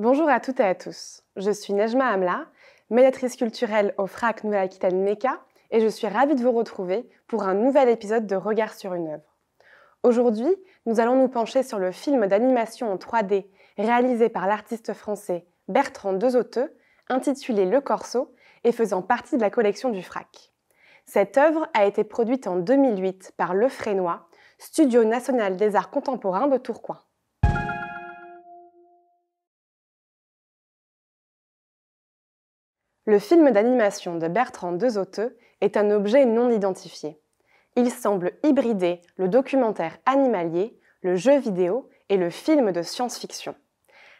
Bonjour à toutes et à tous. Je suis Nejma Hamla, médiatrice culturelle au FRAC Nouvelle-Aquitaine NECA, et je suis ravie de vous retrouver pour un nouvel épisode de Regard sur une œuvre. Aujourd'hui, nous allons nous pencher sur le film d'animation en 3D réalisé par l'artiste français Bertrand Dezoteux, intitulé Le Corso et faisant partie de la collection du FRAC. Cette œuvre a été produite en 2008 par Le Frénois, Studio national des arts contemporains de Tourcoing. Le film d'animation de Bertrand Dezoteux est un objet non identifié. Il semble hybrider le documentaire animalier, le jeu vidéo et le film de science-fiction.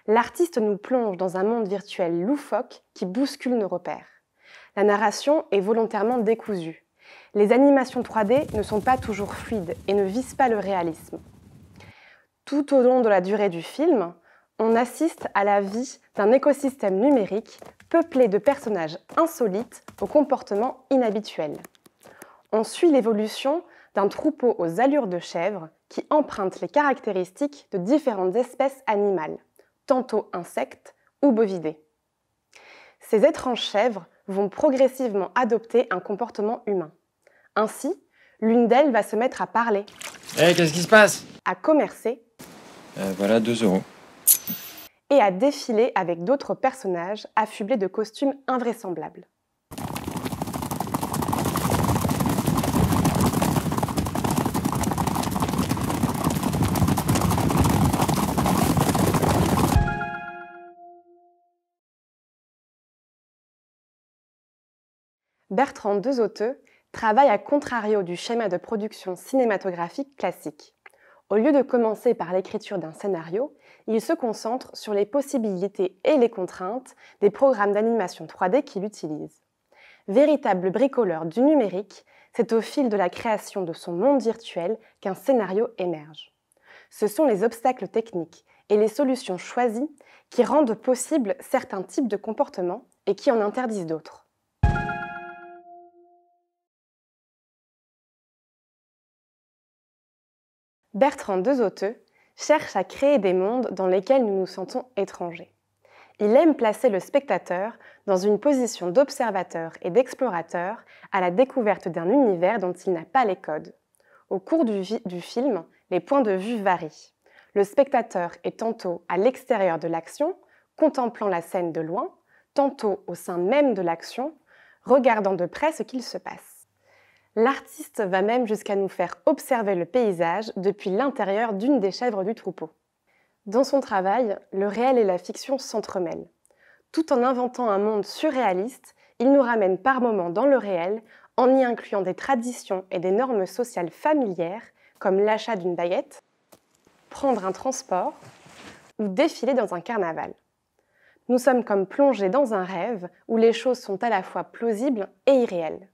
L'artiste nous plonge dans un monde virtuel loufoque qui bouscule nos repères. La narration est volontairement décousue. Les animations 3D ne sont pas toujours fluides et ne visent pas le réalisme. Tout au long de la durée du film, on assiste à la vie d'un écosystème numérique peuplé de personnages insolites aux comportements inhabituels. On suit l'évolution d'un troupeau aux allures de chèvres qui emprunte les caractéristiques de différentes espèces animales, tantôt insectes ou bovidés. Ces étranges chèvres vont progressivement adopter un comportement humain. Ainsi, l'une d'elles va se mettre à parler. Hé, eh, qu'est-ce qui se passe À commercer. Euh, voilà deux euros à défiler avec d'autres personnages affublés de costumes invraisemblables. Bertrand Dezoteux travaille à contrario du schéma de production cinématographique classique. Au lieu de commencer par l'écriture d'un scénario, il se concentre sur les possibilités et les contraintes des programmes d'animation 3D qu'il utilise. Véritable bricoleur du numérique, c'est au fil de la création de son monde virtuel qu'un scénario émerge. Ce sont les obstacles techniques et les solutions choisies qui rendent possible certains types de comportements et qui en interdisent d'autres. Bertrand Dezoteux cherche à créer des mondes dans lesquels nous nous sentons étrangers. Il aime placer le spectateur dans une position d'observateur et d'explorateur à la découverte d'un univers dont il n'a pas les codes. Au cours du, du, film, les points de vue varient. Le spectateur est tantôt à l'extérieur de l'action, contemplant la scène de loin, tantôt au sein même de l'action, regardant de près ce qu'il se passe. L'artiste va même jusqu'à nous faire observer le paysage depuis l'intérieur d'une des chèvres du troupeau. Dans son travail, le réel et la fiction s'entremêlent. Tout en inventant un monde surréaliste, il nous ramène par moments dans le réel en y incluant des traditions et des normes sociales familières comme l'achat d'une baguette, prendre un transport ou défiler dans un carnaval. Nous sommes comme plongés dans un rêve où les choses sont à la fois plausibles et irréelles.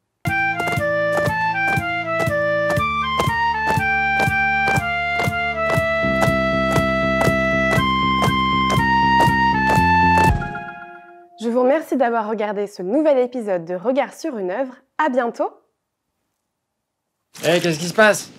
Merci d'avoir regardé ce nouvel épisode de Regard sur une œuvre. À bientôt. Hé, eh, hey, qu'est-ce qui se passe